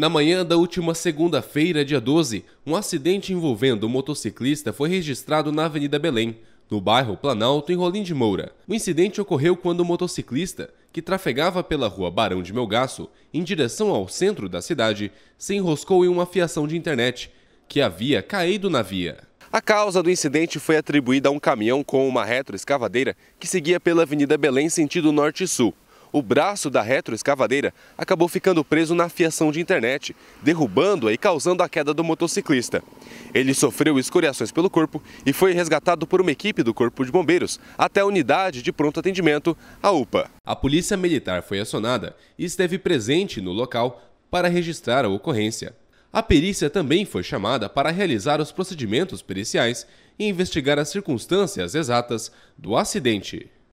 Na manhã da última segunda-feira, dia 12, um acidente envolvendo um motociclista foi registrado na Avenida Belém, no bairro Planalto, em Rolim de Moura. O incidente ocorreu quando o motociclista, que trafegava pela rua Barão de Melgaço, em direção ao centro da cidade, se enroscou em uma fiação de internet, que havia caído na via. A causa do incidente foi atribuída a um caminhão com uma retroescavadeira que seguia pela Avenida Belém sentido norte-sul o braço da retroescavadeira acabou ficando preso na fiação de internet, derrubando-a e causando a queda do motociclista. Ele sofreu escoriações pelo corpo e foi resgatado por uma equipe do Corpo de Bombeiros até a unidade de pronto atendimento, a UPA. A Polícia Militar foi acionada e esteve presente no local para registrar a ocorrência. A perícia também foi chamada para realizar os procedimentos periciais e investigar as circunstâncias exatas do acidente.